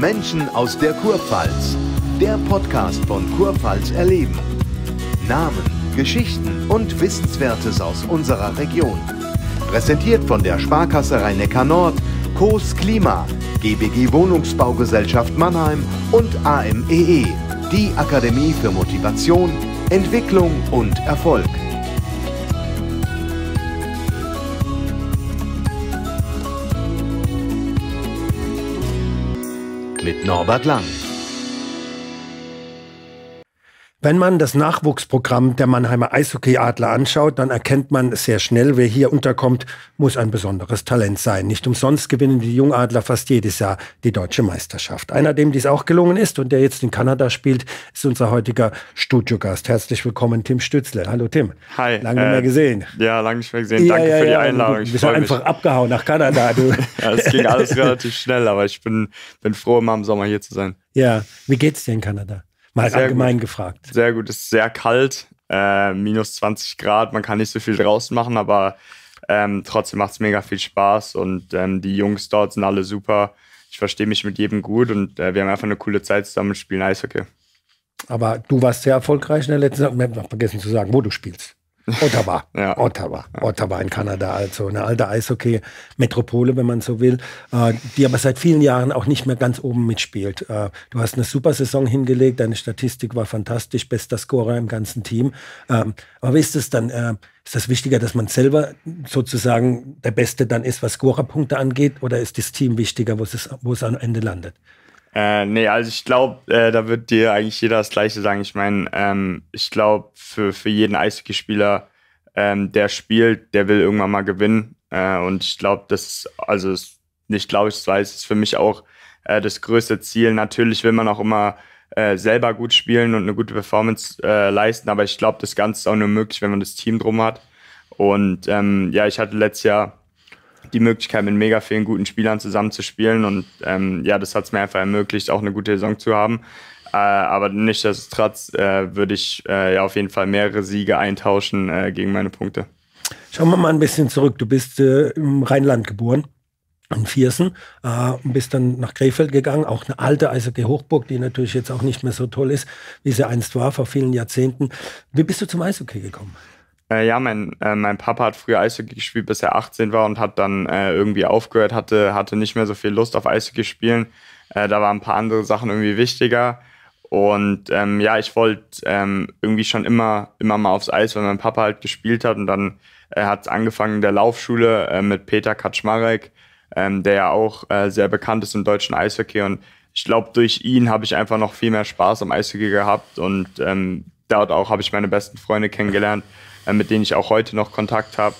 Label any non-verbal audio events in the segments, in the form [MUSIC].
Menschen aus der Kurpfalz. Der Podcast von Kurpfalz erleben. Namen, Geschichten und Wissenswertes aus unserer Region. Präsentiert von der Sparkasse Rhein-Neckar Nord, COS Klima, GBG Wohnungsbaugesellschaft Mannheim und AMEE, e, die Akademie für Motivation, Entwicklung und Erfolg. mit Norbert Lang. Wenn man das Nachwuchsprogramm der Mannheimer Eishockeyadler anschaut, dann erkennt man sehr schnell, wer hier unterkommt, muss ein besonderes Talent sein. Nicht umsonst gewinnen die Jungadler fast jedes Jahr die deutsche Meisterschaft. Einer, dem dies auch gelungen ist und der jetzt in Kanada spielt, ist unser heutiger Studiogast. Herzlich willkommen, Tim Stützle. Hallo Tim. Hi. Lange äh, nicht mehr äh, gesehen. Ja, lange nicht mehr gesehen. Ja, Danke ja, für die ja, Einladung. Ich du bist einfach abgehauen nach Kanada. Du. [LAUGHS] ja, es ging alles [LAUGHS] relativ schnell, aber ich bin, bin froh, immer im Sommer hier zu sein. Ja, wie geht's dir in Kanada? Mal sehr allgemein gut. gefragt. Sehr gut, es ist sehr kalt, äh, minus 20 Grad, man kann nicht so viel draus machen, aber ähm, trotzdem macht es mega viel Spaß und ähm, die Jungs dort sind alle super. Ich verstehe mich mit jedem gut und äh, wir haben einfach eine coole Zeit zusammen und spielen Eishockey. Aber du warst sehr erfolgreich in der letzten Saison. Ich habe vergessen zu sagen, wo du spielst. [LAUGHS] Ottawa, ja. Ottawa, Ottawa in Kanada, also eine alte Eishockey-Metropole, wenn man so will, äh, die aber seit vielen Jahren auch nicht mehr ganz oben mitspielt. Äh, du hast eine super Saison hingelegt, deine Statistik war fantastisch, bester Scorer im ganzen Team. Ähm, aber wie ist es dann? Äh, ist das wichtiger, dass man selber sozusagen der Beste dann ist, was Scorerpunkte angeht, oder ist das Team wichtiger, wo es, wo es am Ende landet? Äh, nee, also ich glaube, äh, da wird dir eigentlich jeder das Gleiche sagen. Ich meine, ähm, ich glaube, für, für jeden Eishockeyspieler, ähm, der spielt, der will irgendwann mal gewinnen. Äh, und ich glaube, das, also nicht glaube ich, weiß, ist für mich auch äh, das größte Ziel. Natürlich will man auch immer äh, selber gut spielen und eine gute Performance äh, leisten, aber ich glaube, das Ganze ist auch nur möglich, wenn man das Team drum hat. Und ähm, ja, ich hatte letztes Jahr die Möglichkeit, mit mega vielen guten Spielern zusammenzuspielen. Und ähm, ja, das hat es mir einfach ermöglicht, auch eine gute Saison zu haben. Äh, aber nichtsdestotrotz äh, würde ich äh, ja auf jeden Fall mehrere Siege eintauschen äh, gegen meine Punkte. Schauen wir mal ein bisschen zurück. Du bist äh, im Rheinland geboren in Viersen äh, und bist dann nach Krefeld gegangen, auch eine alte Eishockey-Hochburg, die natürlich jetzt auch nicht mehr so toll ist, wie sie einst war, vor vielen Jahrzehnten. Wie bist du zum Eishockey gekommen? Äh, ja, mein, äh, mein Papa hat früher Eishockey gespielt, bis er 18 war und hat dann äh, irgendwie aufgehört, hatte, hatte nicht mehr so viel Lust auf Eishockey spielen. Äh, da waren ein paar andere Sachen irgendwie wichtiger. Und ähm, ja, ich wollte ähm, irgendwie schon immer, immer mal aufs Eis, weil mein Papa halt gespielt hat. Und dann äh, hat es angefangen in der Laufschule äh, mit Peter Kaczmarek, ähm, der ja auch äh, sehr bekannt ist im deutschen Eishockey. Und ich glaube, durch ihn habe ich einfach noch viel mehr Spaß am Eishockey gehabt. Und ähm, dort auch habe ich meine besten Freunde kennengelernt äh, mit denen ich auch heute noch Kontakt habe.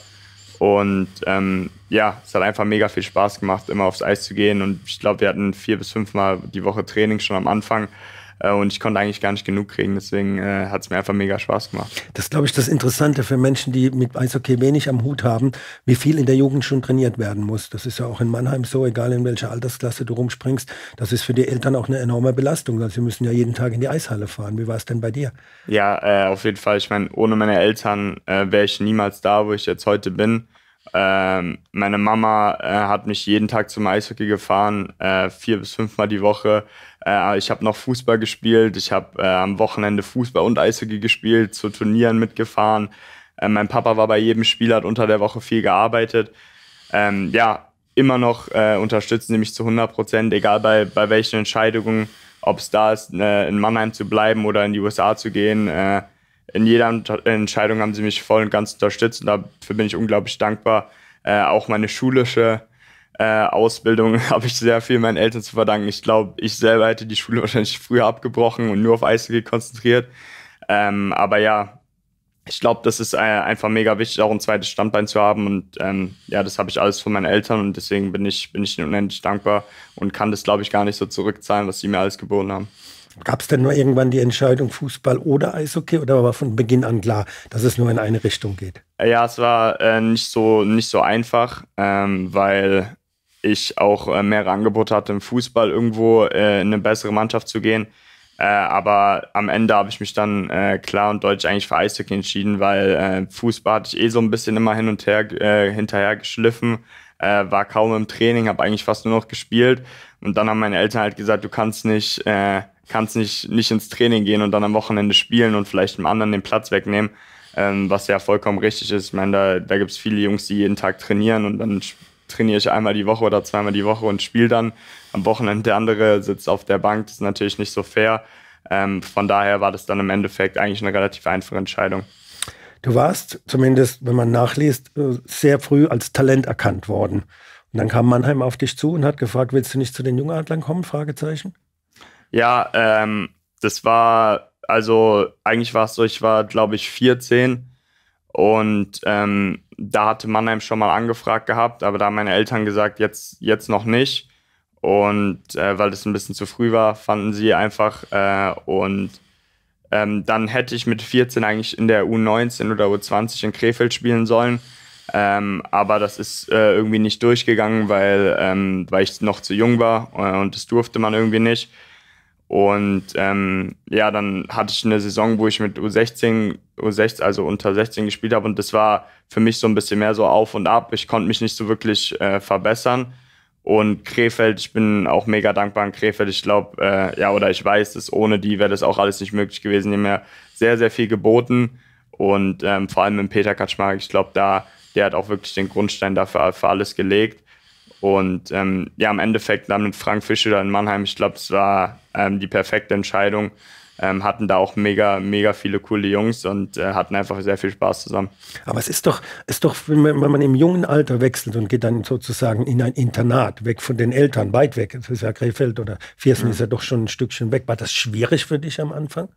Und ähm, ja, es hat einfach mega viel Spaß gemacht, immer aufs Eis zu gehen. Und ich glaube, wir hatten vier bis fünfmal die Woche Training schon am Anfang. Äh, und ich konnte eigentlich gar nicht genug kriegen. Deswegen äh, hat es mir einfach mega Spaß gemacht. Das glaube ich, das Interessante für Menschen, die mit Eishockey wenig am Hut haben, wie viel in der Jugend schon trainiert werden muss. Das ist ja auch in Mannheim so, egal in welcher Altersklasse du rumspringst. Das ist für die Eltern auch eine enorme Belastung. Also sie müssen ja jeden Tag in die Eishalle fahren. Wie war es denn bei dir? Ja, äh, auf jeden Fall. Ich meine, ohne meine Eltern äh, wäre ich niemals da, wo ich jetzt heute bin. Ähm, meine Mama äh, hat mich jeden Tag zum Eishockey gefahren, äh, vier bis fünfmal die Woche. Äh, ich habe noch Fußball gespielt. Ich habe äh, am Wochenende Fußball und Eishockey gespielt, zu Turnieren mitgefahren. Äh, mein Papa war bei jedem Spiel, hat unter der Woche viel gearbeitet. Ähm, ja, immer noch äh, unterstützen sie mich zu 100 Prozent, egal bei, bei welchen Entscheidungen, ob es da ist, in Mannheim zu bleiben oder in die USA zu gehen in jeder Entscheidung haben sie mich voll und ganz unterstützt und dafür bin ich unglaublich dankbar. Äh, auch meine schulische äh, Ausbildung [LAUGHS] habe ich sehr viel meinen Eltern zu verdanken. Ich glaube, ich selber hätte die Schule [LAUGHS] wahrscheinlich früher abgebrochen und nur auf Eishockey konzentriert. Ähm, aber ja, ich glaube, das ist äh, einfach mega wichtig, auch ein zweites Standbein zu haben. Und ähm, ja, das habe ich alles von meinen Eltern und deswegen bin ich, bin ich unendlich dankbar und kann das, glaube ich, gar nicht so zurückzahlen, was sie mir alles geboten haben. Gab es denn nur irgendwann die Entscheidung Fußball oder Eishockey oder war von Beginn an klar, dass es nur in eine Richtung geht? Ja, es war äh, nicht, so, nicht so einfach, ähm, weil ich auch äh, mehrere Angebote hatte, im Fußball irgendwo äh, in eine bessere Mannschaft zu gehen. Äh, aber am Ende habe ich mich dann äh, klar und deutlich eigentlich für Eishockey entschieden, weil äh, Fußball hatte ich eh so ein bisschen immer hin und her hinterher geschliffen äh, war kaum im Training, habe eigentlich fast nur noch gespielt. Und dann haben meine Eltern halt gesagt, du kannst nicht, äh, kannst nicht, nicht ins Training gehen und dann am Wochenende spielen und vielleicht einem anderen den Platz wegnehmen, ähm, was ja vollkommen richtig ist. Ich meine, da, da gibt es viele Jungs, die jeden Tag trainieren und dann trainiere ich einmal die Woche oder zweimal die Woche und spiele dann. Am Wochenende der andere sitzt auf der Bank, das ist natürlich nicht so fair. Ähm, von daher war das dann im Endeffekt eigentlich eine relativ einfache Entscheidung du warst, zumindest wenn man nachliest, äh, sehr früh als Talent erkannt worden. Und dann kam Mannheim auf dich zu und hat gefragt, willst du nicht zu den Jungadlern kommen? Fragezeichen. Ja, ähm, das war, also eigentlich war es so, ich war, glaube ich, 14 und ähm, da hatte Mannheim schon mal angefragt gehabt, aber da haben meine Eltern gesagt, jetzt, jetzt noch nicht. Und äh, weil das ein bisschen zu früh war, fanden sie einfach. Äh, und ähm, dann hätte ich mit 14 eigentlich in der U19 oder U20 in Krefeld spielen sollen. Ähm, aber das ist äh, irgendwie nicht durchgegangen, weil, ähm, weil ich noch zu jung war äh, und das durfte man irgendwie nicht. Und ähm, ja, dann hatte ich eine Saison, wo ich mit U16, U16, also unter 16 gespielt habe und das war für mich so ein bisschen mehr so auf und ab. Ich konnte mich nicht so wirklich äh, verbessern. Und Krefeld, ich bin auch mega dankbar an Krefeld. Ich glaube, äh, ja, oder ich weiß, dass ohne die wäre das auch alles nicht möglich gewesen. Die haben mir sehr, sehr viel geboten. Und ähm, vor allem mit Peter Kaczmarek, ich glaube, da, der hat auch wirklich den Grundstein dafür für alles gelegt. Und ähm, ja, im Endeffekt dann mit Frank Fischer in Mannheim, ich glaube, es war ähm, die perfekte Entscheidung ähm, hatten da auch mega, mega viele coole Jungs und äh, hatten einfach sehr viel Spaß zusammen. Aber es ist doch, ist doch, wenn man, im jungen Alter wechselt und geht dann sozusagen in ein Internat, weg von den Eltern, weit weg, das ist ja Krefeld oder Viersen mhm. ist ja doch schon ein Stückchen weg. War das schwierig für dich am Anfang?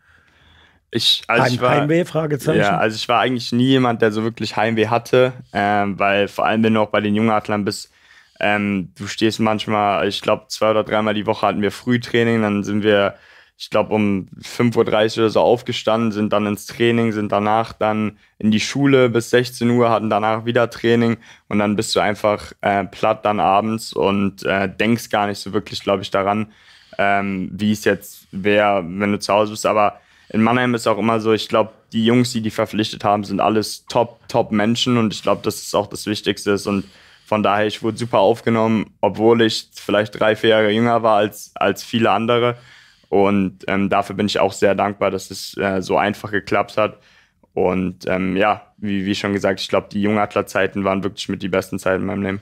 Ich, also Heim, ich war, Heimweh, Fragezeichen? Ja, also ich war eigentlich nie jemand, der so wirklich Heimweh hatte, ähm, weil vor allem, wenn du auch bei den Jungadlern bist, ähm, du stehst manchmal, ich glaube, zwei oder dreimal die Woche hatten wir Frühtraining, dann sind wir ich glaube, um 5.30 Uhr oder so aufgestanden, sind dann ins Training, sind danach dann in die Schule bis 16 Uhr, hatten danach wieder Training und dann bist du einfach äh, platt dann abends und äh, denkst gar nicht so wirklich, glaube ich, daran, ähm, wie es jetzt wäre, wenn du zu Hause bist. Aber in Mannheim ist auch immer so, ich glaube, die Jungs, die die verpflichtet haben, sind alles top, top Menschen und ich glaube, das ist auch das Wichtigste. ist Und von daher, ich wurde super aufgenommen, obwohl ich vielleicht drei, vier Jahre jünger war als, als viele andere. Und ähm, dafür bin ich auch sehr dankbar, dass es äh, so einfach geklappt hat. Und ähm, ja, wie, wie schon gesagt, ich glaube, die Jungadlerzeiten waren wirklich mit die besten Zeiten in meinem Leben.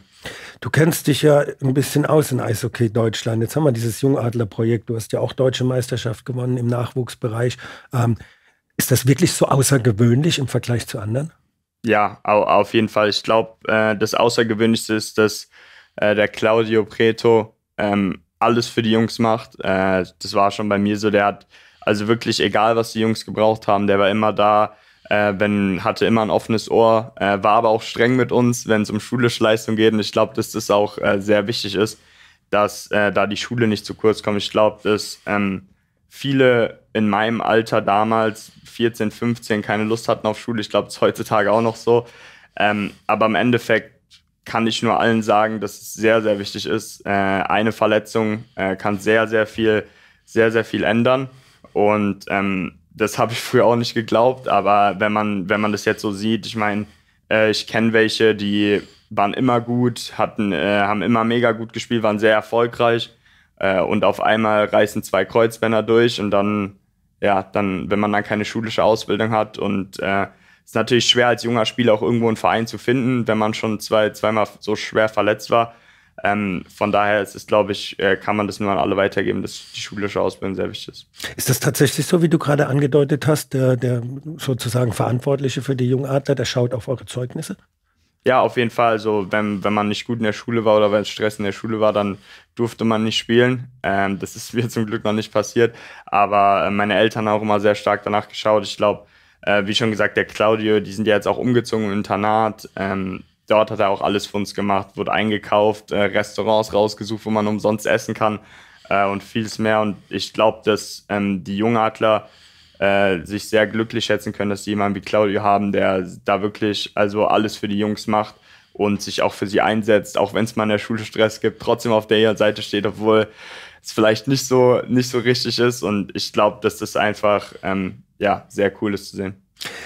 Du kennst dich ja ein bisschen aus in Eishockey Deutschland. Jetzt haben wir dieses Jungadler-Projekt. Du hast ja auch deutsche Meisterschaft gewonnen im Nachwuchsbereich. Ähm, ist das wirklich so außergewöhnlich im Vergleich zu anderen? Ja, auf jeden Fall. Ich glaube, äh, das Außergewöhnlichste ist, dass äh, der Claudio Preto ähm, alles für die Jungs macht. Äh, das war schon bei mir so, der hat also wirklich egal, was die Jungs gebraucht haben, der war immer da, äh, wenn, hatte immer ein offenes Ohr, äh, war aber auch streng mit uns, wenn es um schulische Leistung geht. Und ich glaube, dass das auch äh, sehr wichtig ist, dass äh, da die Schule nicht zu kurz kommt. Ich glaube, dass ähm, viele in meinem Alter damals, 14, 15, keine Lust hatten auf Schule. Ich glaube, es ist heutzutage auch noch so. Ähm, aber im Endeffekt kann ich nur allen sagen, dass es sehr, sehr wichtig ist. Äh, eine Verletzung äh, kann sehr, sehr viel, sehr, sehr viel ändern. Und ähm, das habe ich [LAUGHS] früher auch nicht geglaubt, aber wenn man, wenn man das jetzt so sieht, ich meine, äh, ich kenne welche, die waren immer gut, hatten, äh, haben immer mega gut gespielt, waren sehr erfolgreich äh, und auf einmal reißen zwei Kreuzbänder durch und dann, ja, dann, wenn man dann keine schulische Ausbildung hat und äh, ist natürlich schwer, als junger Spieler auch irgendwo einen Verein zu finden, wenn man schon zwei, zweimal so schwer verletzt war. Ähm, von daher ist es, glaube ich, äh, kann man das nur an alle weitergeben, dass die schulische Ausbildung sehr wichtig ist. Ist das tatsächlich so, wie du gerade angedeutet hast, der, der sozusagen Verantwortliche für die jungen Adler, der schaut auf eure Zeugnisse? Ja, auf jeden Fall. Also wenn, wenn man nicht gut in der Schule war oder wenn Stress in der Schule war, dann durfte man nicht spielen. Ähm, das ist [LAUGHS] mir zum Glück noch nicht passiert. Aber äh, meine Eltern haben auch immer sehr stark danach geschaut. Ich glaube, äh, wie schon gesagt, der Claudio, die sind ja jetzt auch umgezogen im Internat. Ähm, dort hat er auch alles für uns gemacht, wurde eingekauft, äh, Restaurants rausgesucht, wo man umsonst essen kann äh, und vieles mehr. Und ich glaube, dass ähm, die Jungadler äh, sich sehr glücklich schätzen können, dass sie jemanden wie Claudio haben, der da wirklich also alles für die Jungs macht und sich auch für sie einsetzt, auch wenn es mal in der Schule Stress gibt, trotzdem auf der Seite steht, obwohl es vielleicht nicht so, nicht so richtig ist. Und ich glaube, dass das einfach ähm, ja, sehr cool ist zu sehen.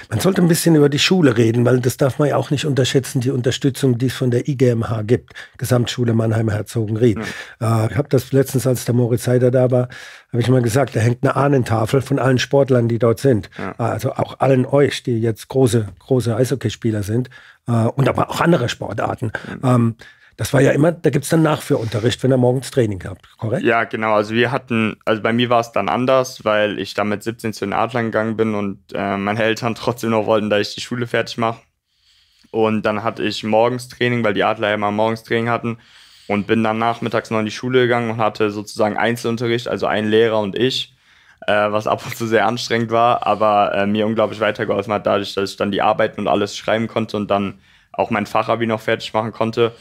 Man sollte ein bisschen über die Schule reden, weil das darf man ja auch nicht unterschätzen, die Unterstützung, die es von der IGMH gibt, Gesamtschule Mannheim-Herzogenried. Ja. Äh, ich habe das letztens, als der Moritz Heider da war, habe ich mal gesagt, da hängt eine Ahnentafel von allen Sportlern, die dort sind. Ja. Äh, also auch allen euch, die jetzt große, große Eishockeyspieler sind äh, und aber auch andere Sportarten. Mhm. Ähm, das war ja immer, da gibt es dann Nachführunterricht, wenn er morgens Training gehabt, korrekt? Ja, genau. Also wir hatten, also bei mir war es dann anders, weil ich dann mit 17 zu den Adlern gegangen bin und äh, meine Eltern [LAUGHS] trotzdem noch wollten, dass ich die Schule fertig mache. Und dann hatte ich morgens Training, weil die Adler ja immer morgens Training hatten und bin dann nachmittags noch in die Schule gegangen und hatte sozusagen Einzelunterricht, also ein Lehrer und ich. Äh, was ab und zu sehr anstrengend war, aber äh, mir unglaublich weitergeholfen hat, dadurch, dass ich dann die Arbeiten und alles schreiben konnte und dann auch mein Fachabi noch fertig machen konnte.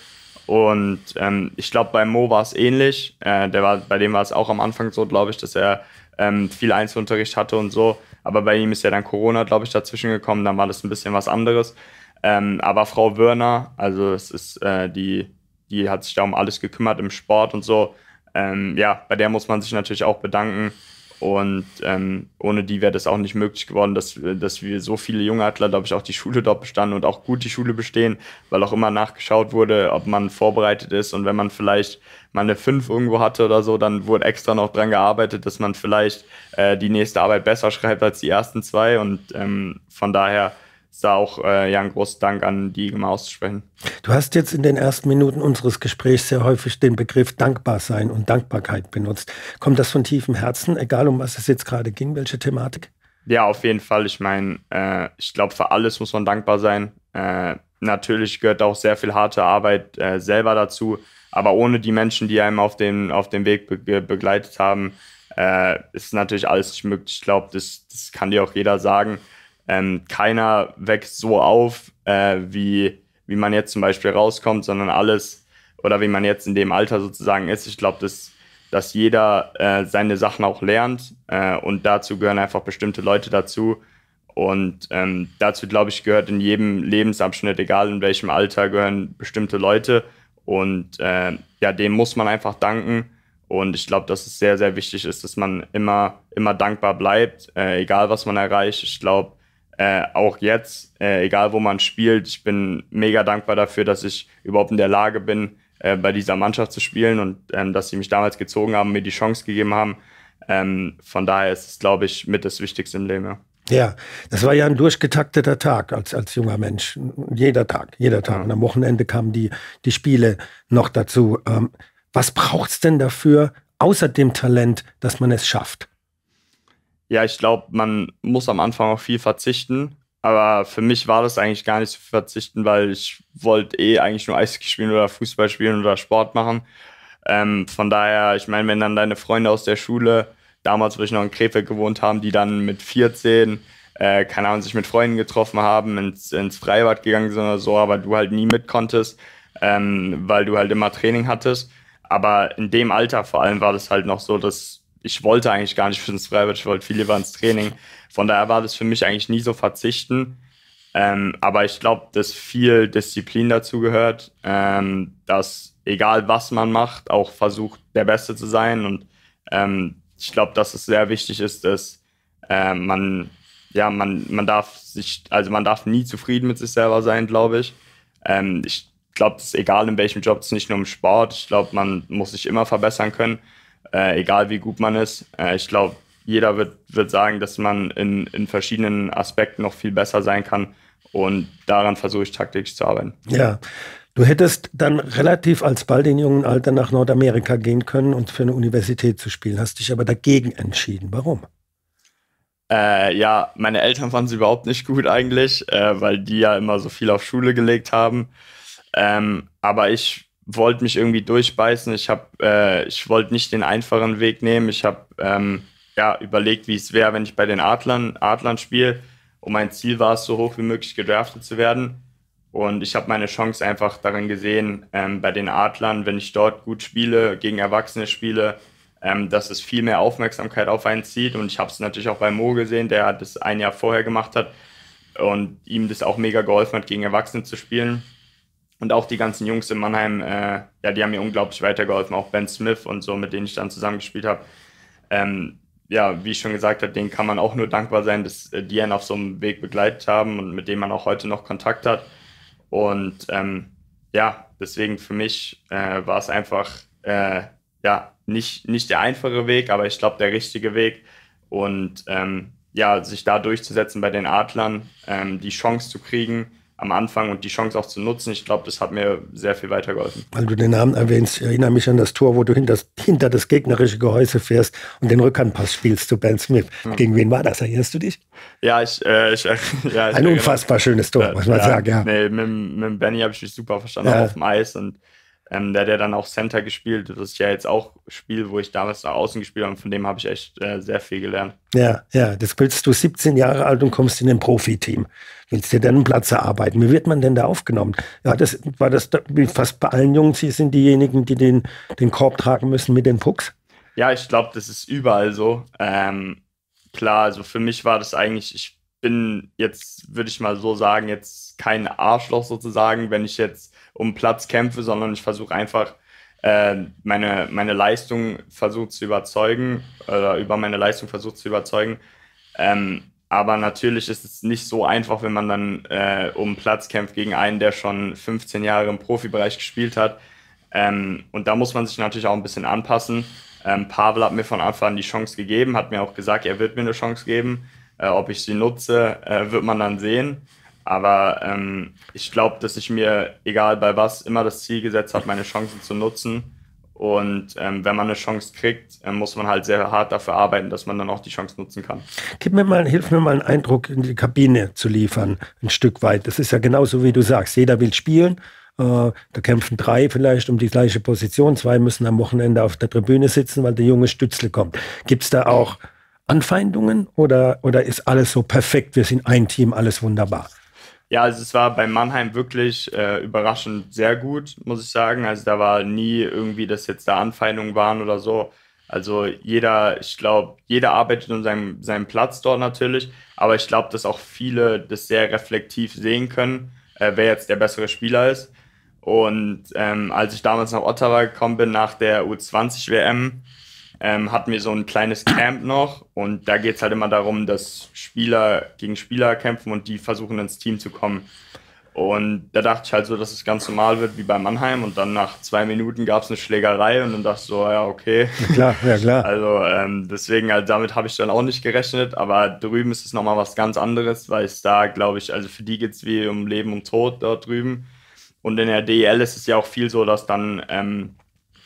Und ähm, ich glaube, bei Mo war es ähnlich. Äh, der war, bei dem war es auch am Anfang so, glaube ich, dass er ähm, viel Einzelunterricht hatte und so. Aber bei ihm ist ja dann Corona, glaube ich, dazwischen gekommen. Dann war das ein bisschen was anderes. Ähm, aber Frau Wörner, also es ist äh, die, die hat sich da um alles gekümmert im Sport und so. Ähm, ja, bei der muss man sich natürlich auch bedanken. Und ähm, ohne die wäre das auch nicht möglich geworden, dass, dass wir so viele junge Adler, glaube ich, auch die Schule dort bestanden und auch gut die Schule bestehen, weil auch immer nachgeschaut wurde, ob man vorbereitet ist. Und wenn man vielleicht mal eine 5 irgendwo hatte oder so, dann wurde extra noch dran gearbeitet, dass man vielleicht äh, die nächste Arbeit besser schreibt als die ersten zwei. Und ähm, von daher da auch äh, ja ein großer Dank an die mal auszusprechen. Du hast jetzt in den ersten Minuten unseres Gesprächs sehr häufig den Begriff dankbar sein und Dankbarkeit benutzt. Kommt das von tiefem Herzen, egal um was es jetzt gerade ging, welche Thematik? Ja, auf jeden Fall. Ich meine, äh, ich glaube, für alles muss man dankbar sein. Äh, natürlich gehört auch sehr viel harte Arbeit äh, selber dazu. Aber ohne die Menschen, die einem auf dem, auf dem Weg be begleitet haben, äh, ist natürlich alles nicht möglich. Ich glaube, das, das kann dir auch jeder sagen ähm, keiner wächst so auf, äh, wie, wie man jetzt zum Beispiel rauskommt, sondern alles oder wie man jetzt in dem Alter sozusagen ist. Ich glaube, dass, dass jeder äh, seine Sachen auch lernt äh, und dazu gehören einfach bestimmte Leute dazu. Und ähm, dazu, glaube ich, gehört in jedem Lebensabschnitt, egal in welchem Alter, gehören bestimmte Leute. Und äh, ja, dem muss man einfach danken. Und ich glaube, dass es sehr, sehr wichtig ist, dass man immer, immer dankbar bleibt, äh, egal was man erreicht. Ich glaube, äh, auch jetzt, äh, egal wo man spielt, ich bin mega dankbar dafür, dass ich überhaupt in der Lage bin, äh, bei dieser Mannschaft zu spielen und ähm, dass sie mich damals gezogen haben, mir die Chance gegeben haben. Ähm, von daher ist es, glaube ich, mit das Wichtigste im Leben. Ja. Ja, das war ja ein durchgetakteter Tag als, als junger Mensch. Jeder Tag, jeder Tag. Ja. Und am Wochenende kamen die, die Spiele noch dazu. Ähm, was es denn dafür, außer dem Talent, dass man es schafft? ja, ich glaube, man muss am Anfang auch viel verzichten. Aber für mich war das eigentlich gar nicht zu verzichten, weil ich wollte eh eigentlich nur Eishockey spielen oder Fußball spielen oder Sport machen. Ähm, von daher, ich meine, wenn dann deine Freunde aus der Schule, damals, wo ich noch in Krefeld gewohnt haben, die dann mit 14, äh, keine Ahnung, sich mit Freunden getroffen haben, ins, ins Freibad gegangen sind oder so, aber du halt nie mit konntest, ähm, weil du halt immer Training hattest. Aber in dem Alter vor allem war das halt noch so, dass ich wollte eigentlich gar nicht für ins Freibad, ich wollte viel lieber ins Training. Von daher war das für mich eigentlich nie so verzichten. Ähm, aber ich glaube, dass viel Disziplin dazu gehört, ähm, dass egal was man macht, auch versucht, der Beste zu sein. Und ähm, ich glaube, dass es sehr wichtig ist, dass äh, man, ja, man, man darf sich, also man darf nie zufrieden mit sich selber sein, glaube ich. Ähm, ich glaube, es ist egal, in welchem Job, es ist nicht nur im Sport. Ich glaube, man muss sich immer verbessern können äh, egal wie gut man ist. Äh, ich glaube, jeder wird, wird sagen, dass man in, in verschiedenen Aspekten noch viel besser sein kann. Und daran versuche ich taktisch zu arbeiten. Ja. Du hättest dann relativ alsbald in jungen Alter nach Nordamerika gehen können und für eine Universität zu spielen, hast dich aber dagegen entschieden. Warum? Äh, ja, meine Eltern fanden sie überhaupt nicht gut eigentlich, äh, weil die ja immer so viel auf Schule gelegt haben. Ähm, aber ich wollte mich irgendwie durchbeißen. Ich habe, äh, ich wollte nicht den einfachen Weg nehmen. Ich habe ähm, ja überlegt, wie es wäre, wenn ich bei den Adlern, Adlern spiele. Und mein Ziel war es, so hoch wie möglich gedraftet zu werden. Und ich habe meine Chance einfach darin gesehen, ähm, bei den Adlern, wenn ich dort gut spiele, gegen Erwachsene spiele, ähm, dass es viel mehr Aufmerksamkeit auf einen zieht. Und ich habe es natürlich auch bei Mo gesehen, der das ein Jahr vorher gemacht hat und ihm das auch mega geholfen hat, gegen Erwachsene zu spielen. Und auch die ganzen Jungs in Mannheim, äh, ja, die haben mir unglaublich weitergeholfen. Auch Ben Smith und so, mit denen ich dann zusammengespielt habe. Ähm, ja, wie ich schon gesagt habe, denen kann man auch nur dankbar sein, dass äh, die einen auf so einem Weg begleitet haben und mit denen man auch heute noch Kontakt hat. Und ähm, ja, deswegen für mich äh, war es einfach äh, ja nicht, nicht der einfache Weg, aber ich glaube der richtige Weg. Und ähm, ja, sich da durchzusetzen bei den Adlern, ähm, die Chance zu kriegen, am Anfang und die Chance auch zu nutzen. Ich glaube, das hat mir sehr viel weitergeholfen. Weil du den Namen erwähnst, ich erinnere mich an das Tor, wo du hinter, hinter das gegnerische Gehäuse fährst und den Rückhandpass spielst zu Ben Smith. Ja. Gegen wen war das? Erinnerst du dich? Ja, ich. Äh, ich, äh, [LAUGHS] ja, ich Ein unfassbar schönes Tor, muss man ja, sagen. Ja. Nee, mit, mit Benny habe ich mich super verstanden, auf dem Eis und ähm, der hat ja dann auch Center gespielt. Das ist ja jetzt auch ein Spiel, wo ich damals nach außen gespielt habe. Von dem habe ich echt äh, sehr viel gelernt. Ja, ja. Das bist du 17 Jahre alt und kommst in ein Profiteam. Willst dir dann einen Platz erarbeiten? Wie wird man denn da aufgenommen? Ja, das war das fast bei allen Jungs. Hier sind diejenigen, die den, den Korb tragen müssen mit den Pucks. Ja, ich glaube, das ist überall so. Ähm, klar, also für mich war das eigentlich, ich bin jetzt, würde ich mal so sagen, jetzt kein Arschloch sozusagen, wenn ich jetzt um Platz kämpfe, sondern ich versuche einfach äh, meine, meine Leistung versucht zu überzeugen oder über meine Leistung versucht zu überzeugen. Ähm, aber natürlich ist es nicht so einfach, wenn man dann äh, um Platz kämpft gegen einen, der schon 15 Jahre im Profibereich gespielt hat. Ähm, und da muss man sich natürlich auch ein bisschen anpassen. Ähm, Pavel hat mir von Anfang an die Chance gegeben, hat mir auch gesagt, er wird mir eine Chance geben. Äh, ob ich sie nutze, äh, wird man dann sehen. Aber ähm, ich glaube, dass ich mir, egal bei was, immer das Ziel gesetzt habe, meine Chancen zu nutzen. Und ähm, wenn man eine Chance kriegt, äh, muss man halt sehr hart dafür arbeiten, dass man dann auch die Chance nutzen kann. Gib mir mal, hilf mir mal einen Eindruck in die Kabine zu liefern, ein Stück weit. Das ist ja genauso wie du sagst. Jeder will spielen. Äh, da kämpfen drei vielleicht um die gleiche Position. Zwei müssen am Wochenende auf der Tribüne sitzen, weil der junge Stützle kommt. Gibt es da auch Anfeindungen oder, oder ist alles so perfekt? Wir sind ein Team, alles wunderbar. Ja, also es war bei Mannheim wirklich äh, überraschend sehr gut, muss ich sagen. Also da war nie irgendwie, dass jetzt da Anfeindungen waren oder so. Also jeder, ich glaube, jeder arbeitet um seinen, seinen Platz dort natürlich, aber ich glaube, dass auch viele das sehr reflektiv sehen können, äh, wer jetzt der bessere Spieler ist. Und ähm, als ich damals nach Ottawa gekommen bin, nach der U20-WM, ähm, hatten wir so ein kleines Camp noch und da geht es halt immer darum, dass Spieler gegen Spieler kämpfen und die versuchen ins Team zu kommen. Und da dachte ich halt so, dass es ganz normal wird wie bei Mannheim und dann nach zwei Minuten gab es eine Schlägerei und dann dachte ich so, ja, okay. klar, ja klar. [LAUGHS] Also ähm, deswegen, halt, damit habe ich dann auch nicht gerechnet, aber drüben ist es nochmal was ganz anderes, weil es da, glaube ich, also für die geht es wie um Leben und Tod dort drüben. Und in der DEL ist es ja auch viel so, dass dann ähm,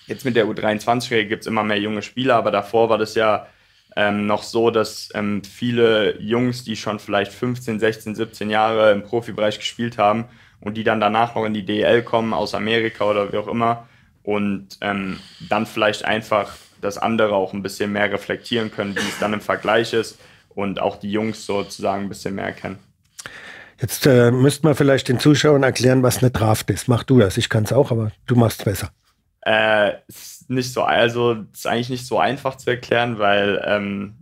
jetzt mit der U23-Regel gibt es immer mehr junge Spieler, aber davor war das ja ähm, noch so, dass ähm, viele Jungs, die schon vielleicht 15, 16, 17 Jahre im Profibereich gespielt haben und die dann danach noch in die DL kommen, aus Amerika oder wie auch immer, und ähm, dann vielleicht einfach das andere auch ein bisschen mehr reflektieren können, wie es dann im Vergleich ist und auch die Jungs sozusagen ein bisschen mehr erkennen. Jetzt äh, müsste man vielleicht den Zuschauern erklären, was eine Draft ist. Mach du das, ich kann es auch, aber du machst es besser. Äh, ist nicht so, also ist eigentlich nicht so einfach zu erklären, weil ähm,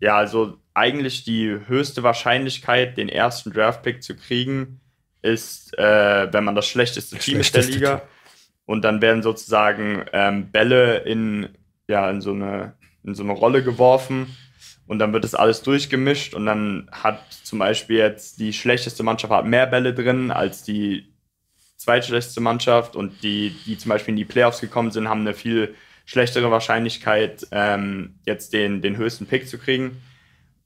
ja, also eigentlich die höchste Wahrscheinlichkeit, den ersten Draftpick zu kriegen, ist, äh, wenn man das schlechteste das Team ist der Liga. Team. Und dann werden sozusagen ähm, Bälle in, ja, in, so eine, in so eine Rolle geworfen und dann wird das alles durchgemischt und dann hat zum Beispiel jetzt die schlechteste Mannschaft hat mehr Bälle drin als die zweitschlechteste Mannschaft und die, die zum Beispiel in die Playoffs gekommen sind, haben eine viel schlechtere Wahrscheinlichkeit, ähm, jetzt den, den höchsten Pick zu kriegen.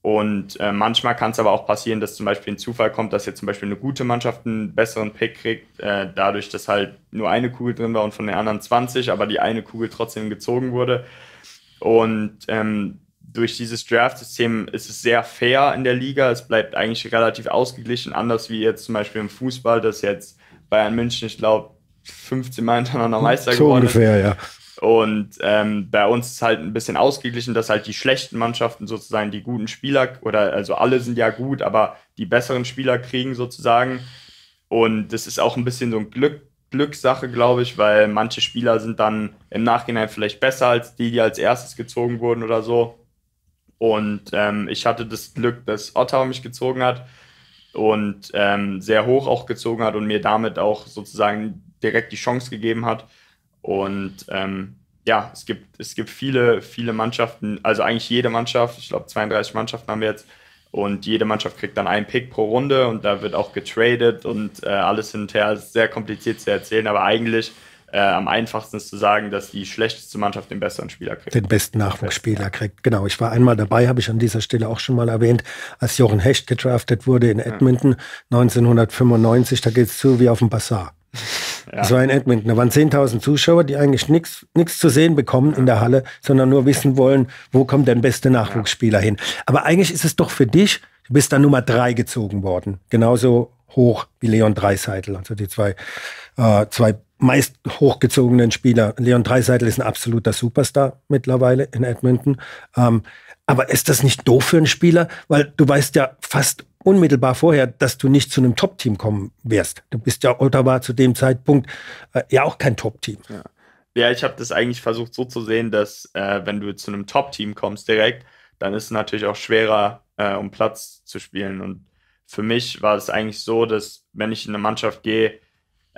Und äh, manchmal kann es aber auch passieren, dass zum Beispiel ein Zufall kommt, dass jetzt zum Beispiel eine gute Mannschaft einen besseren Pick kriegt, äh, dadurch, dass halt nur eine Kugel drin war und von den anderen 20, aber die eine Kugel trotzdem gezogen wurde. Und ähm, durch dieses Draft-System ist es sehr fair in der Liga. Es bleibt eigentlich relativ ausgeglichen, anders wie jetzt zum Beispiel im Fußball, dass jetzt Bayern München, ich glaube, 15 Mal hintereinander hm, Meister so geworden. Ungefähr, ja. Und ähm, bei uns ist halt ein bisschen ausgeglichen, dass halt die schlechten Mannschaften sozusagen die guten Spieler oder also alle sind ja gut, aber die besseren Spieler kriegen sozusagen. Und das ist auch ein bisschen so ein Glück, Glückssache, glaube ich, weil manche Spieler sind dann im Nachhinein vielleicht besser als die, die als erstes gezogen wurden oder so. Und ähm, ich hatte das Glück, dass Ottawa mich gezogen hat und ähm, sehr hoch auch gezogen hat und mir damit auch sozusagen direkt die Chance gegeben hat. Und ähm, ja, es gibt, es gibt viele, viele Mannschaften, also eigentlich jede Mannschaft, ich glaube 32 Mannschaften haben wir jetzt, und jede Mannschaft kriegt dann einen Pick pro Runde und da wird auch getradet und äh, alles hinterher. Ist sehr kompliziert zu erzählen, aber eigentlich äh, am einfachsten ist zu sagen, dass die schlechteste Mannschaft den besseren Spieler kriegt. Den besten Nachwuchsspieler kriegt, genau. Ich war einmal dabei, habe ich an dieser Stelle auch schon mal erwähnt, als Jochen Hecht gedraftet wurde in Edmonton ja. 1995. Da geht es zu wie auf dem Bazaar. [LAUGHS] Ja. Das war in Edmonton. Da waren 10.000 Zuschauer, die eigentlich nichts zu sehen bekommen ja. in der Halle, sondern nur wissen wollen, wo kommt der beste Nachwuchsspieler ja. hin. Aber eigentlich ist es doch für dich, du bist da Nummer drei gezogen worden. Genauso hoch wie Leon Dreiseitel. Also die zwei, äh, zwei meist hochgezogenen Spieler. Leon Dreiseitel ist ein absoluter Superstar mittlerweile in Edmonton. Ähm, aber ist das nicht doof für einen Spieler? Weil du weißt ja fast unmittelbar vorher, dass du nicht zu einem Top-Team kommen wirst. Du bist ja Ottawa zu dem Zeitpunkt äh, ja auch kein Top-Team. Ja. ja. ich habe das eigentlich versucht so zu sehen, dass äh, wenn du zu einem Top-Team kommst direkt, dann ist es natürlich auch schwerer, äh, um Platz zu spielen. Und für mich war es eigentlich so, dass wenn ich in eine Mannschaft gehe,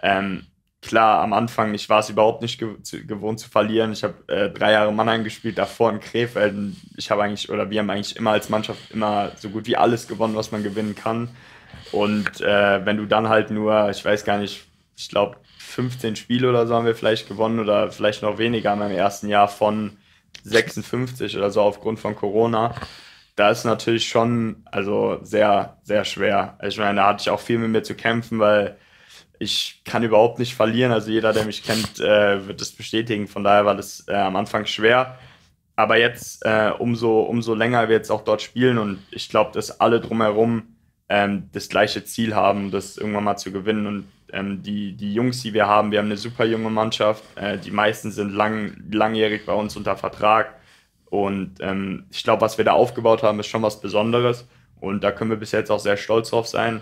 ähm, klar, am Anfang, ich war es überhaupt nicht gewohnt zu verlieren. Ich habe äh, drei Jahre Mannheim gespielt, davor in Krefeld. Ich habe eigentlich, oder wir haben eigentlich immer als Mannschaft immer so gut wie alles gewonnen, was man gewinnen kann. Und äh, wenn du dann halt nur, ich weiß gar nicht, ich glaube 15 Spiele oder so haben wir vielleicht gewonnen oder vielleicht noch weniger in meinem ersten Jahr von 56 oder so aufgrund von Corona da ist natürlich schon, also sehr, sehr schwer. Also ich meine, da hatte ich auch viel mit mir zu kämpfen, weil ich kann überhaupt nicht verlieren. Also jeder, der mich kennt, äh, wird das bestätigen. Von daher war das äh, am Anfang schwer. Aber jetzt, äh, umso, umso länger wir jetzt auch dort spielen und ich glaube, dass alle drumherum ähm, das gleiche Ziel haben, das irgendwann mal zu gewinnen. Und ähm, die, die Jungs, die wir haben, wir haben eine super junge Mannschaft. Äh, die meisten sind lang, langjährig bei uns unter Vertrag. Und ähm, ich glaube, was wir da aufgebaut haben, ist schon was Besonderes. Und da können wir bis jetzt auch sehr stolz drauf sein.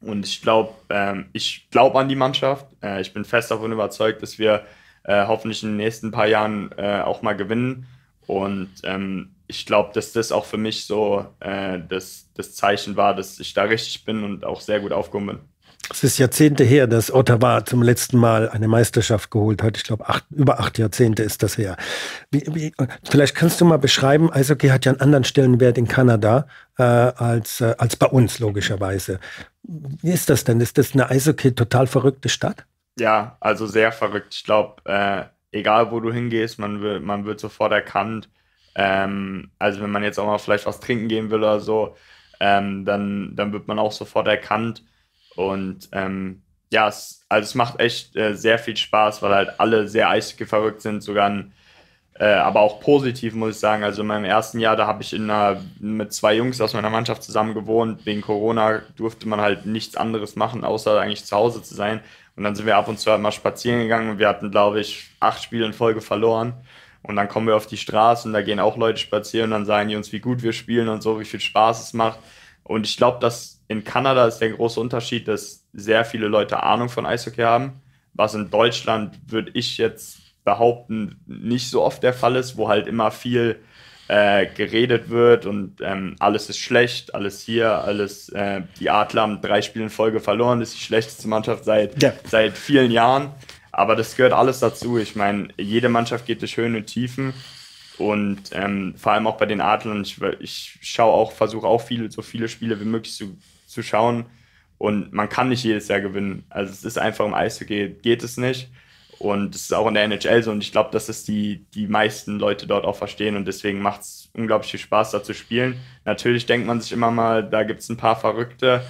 Und ich glaube, ähm, ich glaube an die Mannschaft. Äh, ich bin fest davon überzeugt, dass wir äh, hoffentlich in den nächsten paar Jahren äh, auch mal gewinnen. Und ähm, ich glaube, dass das auch für mich so äh, das, das Zeichen war, dass ich da richtig bin und auch sehr gut aufgehoben bin. Es ist Jahrzehnte her, dass Ottawa zum letzten Mal eine Meisterschaft geholt hat. Ich glaube, über acht Jahrzehnte ist das her. Wie, wie, vielleicht kannst du mal beschreiben, Eishockey hat ja einen anderen Stellenwert in Kanada äh, als, äh, als bei uns, logischerweise. Wie ist das denn? Ist das eine Eishockey total verrückte Stadt? Ja, also sehr verrückt. Ich glaube, äh, egal wo du hingehst, man, will, man wird sofort erkannt. Ähm, also wenn man jetzt auch mal vielleicht was trinken gehen will oder so, ähm, dann, dann wird man auch sofort erkannt. Und ähm, ja, es, also es macht echt äh, sehr viel Spaß, weil halt alle sehr Eishockey verrückt sind, sogar ein, äh, aber auch positiv, muss ich sagen. Also in meinem ersten Jahr, da habe ich in einer, mit zwei Jungs aus meiner Mannschaft zusammen gewohnt. Wegen Corona durfte man halt nichts anderes machen, außer eigentlich zu Hause zu sein. Und dann sind wir ab und zu halt mal spazieren gegangen und wir hatten, glaube ich, acht Spiele in Folge verloren. Und dann kommen wir auf die Straße und da gehen auch Leute spazieren und dann sagen die uns, wie gut wir spielen und so, wie viel Spaß es macht. Und ich glaube, dass in Kanada ist der große Unterschied, dass sehr viele Leute Ahnung von Eishockey haben, was in Deutschland, würde ich jetzt behaupten, nicht so oft der Fall ist, wo halt immer viel äh, geredet wird und ähm, alles ist schlecht, alles hier, alles, äh, die Adler haben drei Spiele in Folge verloren, das ist die schlechteste Mannschaft seit, ja. seit vielen Jahren. Aber das gehört alles dazu. Ich meine, jede Mannschaft geht durch Höhen und Tiefen. Und ähm, vor allem auch bei den Adlern, ich, ich schaue auch, versuche auch viele, so viele Spiele wie möglich zu zu schauen. Und man kann nicht jedes Jahr gewinnen. Also es ist einfach im Eishockey geht es nicht. Und es ist auch in der NHL so. Und ich glaube, dass es die, die meisten Leute dort auch verstehen. Und deswegen macht es unglaublich viel Spaß, da zu spielen. Natürlich denkt man sich immer mal, da gibt es ein paar Verrückte.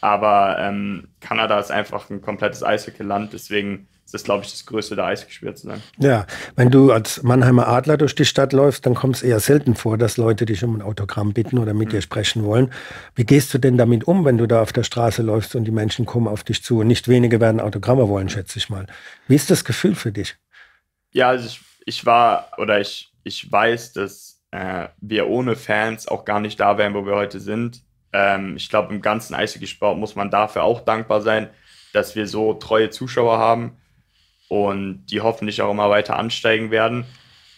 Aber ähm, Kanada ist einfach ein komplettes Eishockey-Land. Deswegen das, glaube ich, das größte der Eisgeschwür zu sein. Ja, wenn du als Mannheimer Adler durch die Stadt läufst, dann kommt es eher selten vor, dass Leute dich um ein Autogramm bitten oder mit mhm. dir sprechen wollen. Wie gehst du denn damit um, wenn du da auf der Straße läufst und die Menschen kommen auf dich zu? Und nicht wenige werden Autogramme wollen, schätze ich mal. Wie ist das Gefühl für dich? Ja, also ich, ich war oder ich, ich weiß, dass äh, wir ohne Fans auch gar nicht da wären, wo wir heute sind. Ähm, ich glaube, im ganzen Eishockeysport muss man dafür auch dankbar sein, dass wir so treue Zuschauer haben und die hoffentlich auch immer weiter ansteigen werden.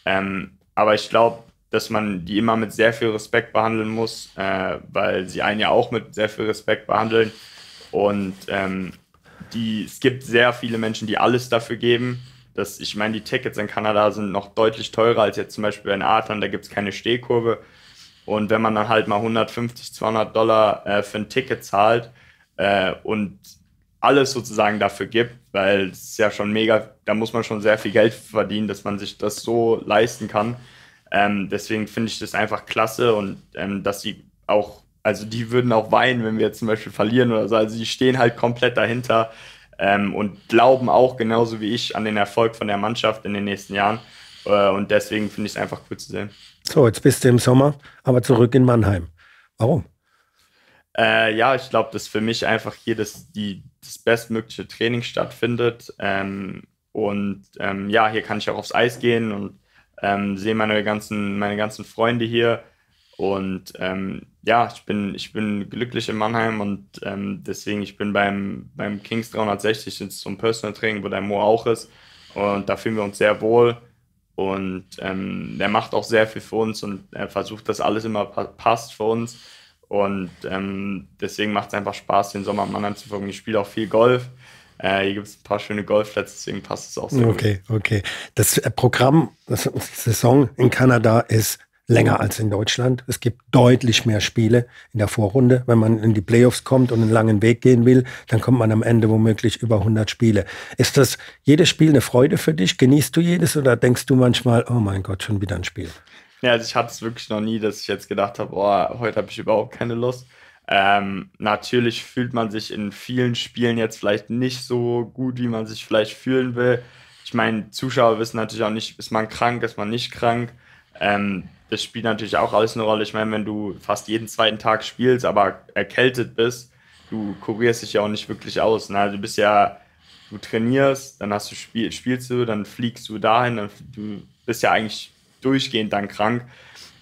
Ähm, aber ich glaube, dass man die immer mit sehr viel Respekt behandeln muss, äh, weil sie einen ja auch mit sehr viel Respekt behandeln. Und ähm, die, es gibt sehr viele Menschen, die alles dafür geben. Dass, ich meine, die Tickets in Kanada sind noch deutlich teurer als jetzt zum Beispiel in Atern, da gibt es keine Stehkurve. Und wenn man dann halt mal 150, 200 Dollar äh, für ein Ticket zahlt äh, und alles sozusagen dafür gibt, weil es ist ja schon mega, da muss man schon sehr viel Geld verdienen, dass man sich das so leisten kann. Ähm, deswegen finde ich das einfach klasse und ähm, dass sie auch, also die würden auch weinen, wenn wir jetzt zum Beispiel verlieren oder so. Also die stehen halt komplett dahinter ähm, und glauben auch genauso wie ich an den Erfolg von der Mannschaft in den nächsten Jahren. Äh, und deswegen finde ich es einfach cool zu sehen. So, jetzt bist du im Sommer, aber zurück in Mannheim. Warum? Äh, ja, ich glaube, dass für mich einfach hier das, die, das bestmögliche Training stattfindet. Ähm, und ähm, ja, hier kann ich auch aufs Eis gehen und ähm, sehe meine ganzen, meine ganzen Freunde hier. Und ähm, ja, ich bin, ich bin glücklich in Mannheim und ähm, deswegen, ich bin beim, beim Kings 360 das ist so ein Personal Training, wo der Mo auch ist. Und da fühlen wir uns sehr wohl. Und ähm, der macht auch sehr viel für uns und er äh, versucht, dass alles immer passt für uns. Und ähm, deswegen macht es einfach Spaß, den Sommer am anderen zu verfolgen. Ich spiele auch viel Golf. Äh, hier gibt es ein paar schöne Golfplätze, deswegen passt es auch so. Okay, gut. okay. Das äh, Programm, das Saison in Kanada ist länger als in Deutschland. Es gibt deutlich mehr Spiele in der Vorrunde. Wenn man in die Playoffs kommt und einen langen Weg gehen will, dann kommt man am Ende womöglich über 100 Spiele. Ist das jedes Spiel eine Freude für dich? Genießt du jedes oder denkst du manchmal, oh mein Gott, schon wieder ein Spiel? Nee, also ich hatte es wirklich noch nie, dass ich jetzt gedacht habe, oh, heute habe ich überhaupt keine Lust. Ähm, natürlich fühlt man sich in vielen Spielen jetzt vielleicht nicht so gut, wie man sich vielleicht fühlen will. Ich meine, Zuschauer wissen natürlich auch nicht, ist man krank, ist man nicht krank. Ähm, das spielt natürlich auch alles eine Rolle. Ich meine, wenn du fast jeden zweiten Tag spielst, aber erkältet bist, du kurierst dich ja auch nicht wirklich aus. Ne? Also du bist ja, du trainierst, dann hast du Spiel, spielst du, dann fliegst du dahin, dann du bist ja eigentlich durchgehend dann krank.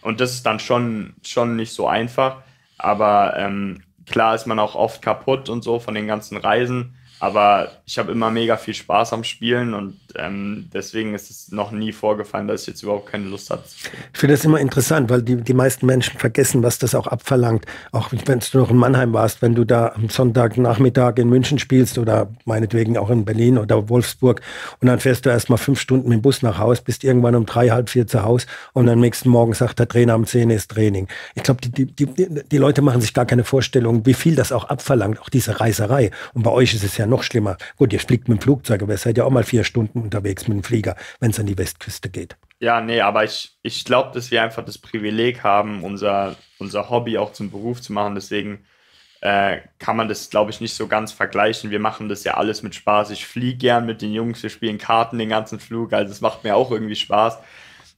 Und das ist dann schon, schon nicht so einfach. Aber ähm, klar ist man auch oft kaputt und so von den ganzen Reisen. Aber ich habe immer mega viel Spaß am Spielen und ähm, deswegen ist es noch nie vorgefallen, dass ich jetzt überhaupt keine Lust habe. Ich finde das immer interessant, weil die, die meisten Menschen vergessen, was das auch abverlangt. Auch wenn du noch in Mannheim warst, wenn du da am Sonntagnachmittag in München spielst oder meinetwegen auch in Berlin oder Wolfsburg und dann fährst du erstmal fünf Stunden mit dem Bus nach Haus, bist irgendwann um drei, halb vier zu Hause und am nächsten Morgen sagt der Trainer am 10 ist Training. Ich glaube, die, die, die, die Leute machen sich gar keine Vorstellung, wie viel das auch abverlangt, auch diese Reiserei. Und bei euch ist es ja noch schlimmer. Gut, ihr fliegt mit dem Flugzeug, aber ihr seid ja auch mal vier Stunden unterwegs mit dem Flieger, wenn es an die Westküste geht. Ja, nee, aber ich, ich glaube, dass wir einfach das Privileg haben, unser, unser Hobby auch zum Beruf zu machen. Deswegen äh, kann man das, glaube ich, nicht so ganz vergleichen. Wir machen das ja alles mit Spaß. Ich fliege gern mit den Jungs, wir spielen Karten den ganzen Flug, also es macht mir auch irgendwie Spaß.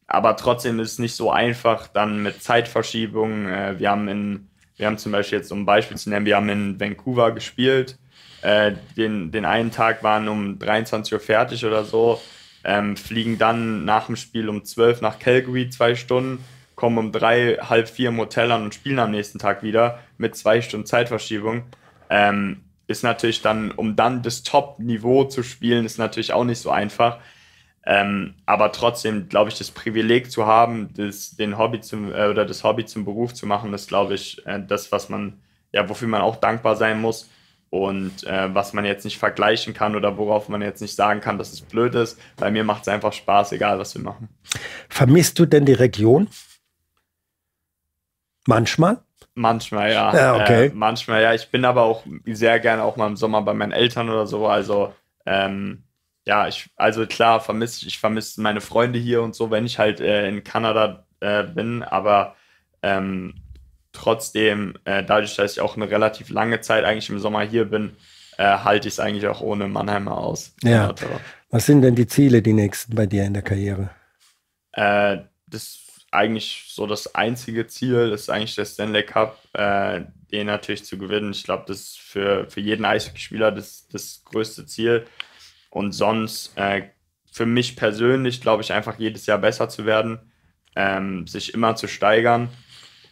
Aber trotzdem ist es nicht so einfach, dann mit Zeitverschiebung. Äh, wir haben in, wir haben zum Beispiel jetzt, um ein Beispiel zu nennen, wir haben in Vancouver gespielt äh, den, den einen Tag waren um 23 Uhr fertig oder so, ähm, fliegen dann nach dem Spiel um 12 nach Calgary zwei Stunden, kommen um drei, halb vier im Hotel an und spielen am nächsten Tag wieder mit zwei Stunden Zeitverschiebung. Ähm, ist natürlich dann, um dann das Top-Niveau zu spielen, ist natürlich auch nicht so einfach. Ähm, aber trotzdem, glaube ich, das Privileg zu haben, das, den Hobby zum, äh, oder das Hobby zum Beruf zu machen, ist, glaube ich, äh, das, was man, ja, wofür man auch dankbar sein muss und äh, was man jetzt nicht vergleichen kann oder worauf man jetzt nicht sagen kann, dass es blöd ist. Bei mir macht es einfach Spaß, egal was wir machen. Vermisst du denn die Region? Manchmal? Manchmal ja. ja äh, okay. Äh, manchmal ja. Ich bin aber auch sehr gerne auch mal im Sommer bei meinen Eltern oder so. Also ähm, ja, ich also klar vermisse ich vermisse meine Freunde hier und so, wenn ich halt äh, in Kanada äh, bin. Aber ähm, Trotzdem, äh, dadurch, dass ich auch eine relativ lange Zeit eigentlich im Sommer hier bin, äh, halte ich es eigentlich auch ohne Mannheimer aus. Ja. Was sind denn die Ziele, die nächsten bei dir in der Karriere? Äh, das ist eigentlich so das einzige Ziel, das ist eigentlich der Stanley Cup, äh, den natürlich zu gewinnen. Ich glaube, das ist für, für jeden Eishockeyspieler das, das größte Ziel. Und sonst, äh, für mich persönlich, glaube ich, einfach jedes Jahr besser zu werden, ähm, sich immer zu steigern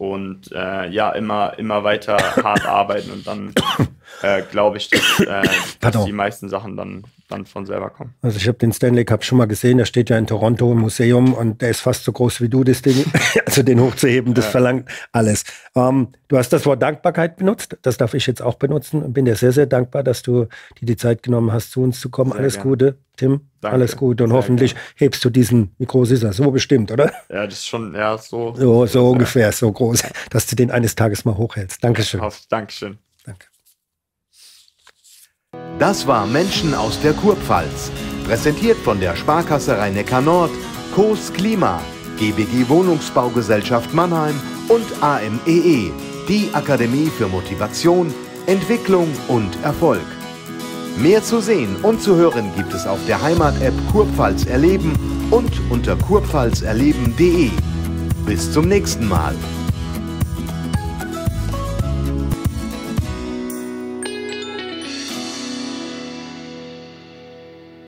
und äh, ja, immer, immer weiter hart arbeiten und dann äh, glaube ich, dass, äh, dass die meisten Sachen dann dann von selber kommen. Also ich habe den Stanley Cup schon mal gesehen, der steht ja in Toronto im Museum und der ist fast so groß wie du, das Ding. [LAUGHS] also den hochzuheben, das ja. verlangt alles. Ähm, du hast das Wort Dankbarkeit benutzt, das darf ich jetzt auch benutzen und bin dir sehr, sehr dankbar, dass du dir die Zeit genommen hast, zu uns zu kommen. Sehr alles gern. Gute, Tim. Danke. Alles Gute und sehr hoffentlich gern. hebst du diesen, wie groß ist er? So bestimmt, oder? Ja, das ist schon, ja, so. So, so ungefähr, so groß, dass du den eines Tages mal hochhältst. Dankeschön. Dankeschön. Das war Menschen aus der Kurpfalz. Präsentiert von der Sparkasse Rhein-Neckar-Nord, COS Klima, GBG Wohnungsbaugesellschaft Mannheim und AMEE, e, die Akademie für Motivation, Entwicklung und Erfolg. Mehr zu sehen und zu hören gibt es auf der Heimat-App Kurpfalz Erleben und unter kurpfalzerleben.de. Bis zum nächsten Mal.